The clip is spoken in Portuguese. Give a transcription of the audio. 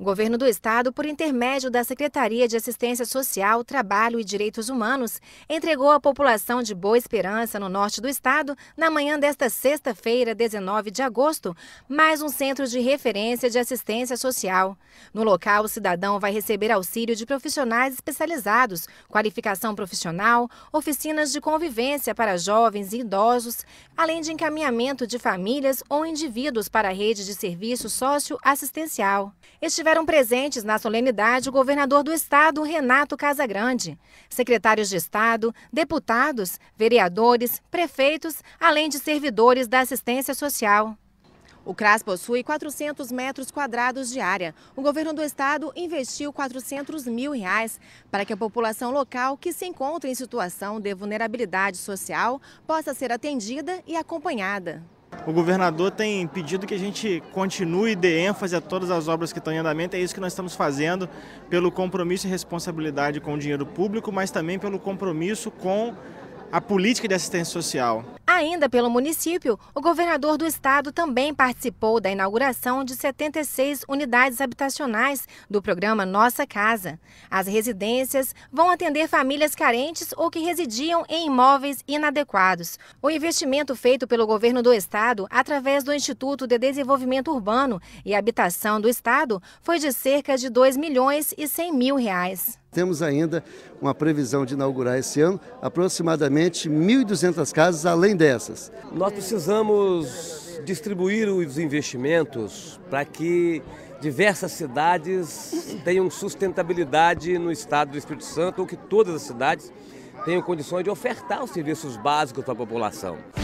O governo do estado, por intermédio da Secretaria de Assistência Social, Trabalho e Direitos Humanos, entregou à população de Boa Esperança, no norte do estado, na manhã desta sexta-feira, 19 de agosto, mais um centro de referência de assistência social. No local, o cidadão vai receber auxílio de profissionais especializados, qualificação profissional, oficinas de convivência para jovens e idosos, além de encaminhamento de famílias ou indivíduos para a rede de serviço socioassistencial estiveram presentes na solenidade o governador do estado, Renato Casagrande, secretários de Estado, deputados, vereadores, prefeitos, além de servidores da assistência social. O CRAS possui 400 metros quadrados de área. O governo do estado investiu 400 mil reais para que a população local que se encontra em situação de vulnerabilidade social possa ser atendida e acompanhada. O governador tem pedido que a gente continue e dê ênfase a todas as obras que estão em andamento. É isso que nós estamos fazendo, pelo compromisso e responsabilidade com o dinheiro público, mas também pelo compromisso com a política de assistência social. Ainda pelo município, o governador do estado também participou da inauguração de 76 unidades habitacionais do programa Nossa Casa. As residências vão atender famílias carentes ou que residiam em imóveis inadequados. O investimento feito pelo governo do estado através do Instituto de Desenvolvimento Urbano e Habitação do Estado foi de cerca de 2 milhões e 100 mil reais. Temos ainda uma previsão de inaugurar esse ano aproximadamente 1.200 casas além dessas. Nós precisamos distribuir os investimentos para que diversas cidades tenham sustentabilidade no estado do Espírito Santo ou que todas as cidades tenham condições de ofertar os serviços básicos para a população.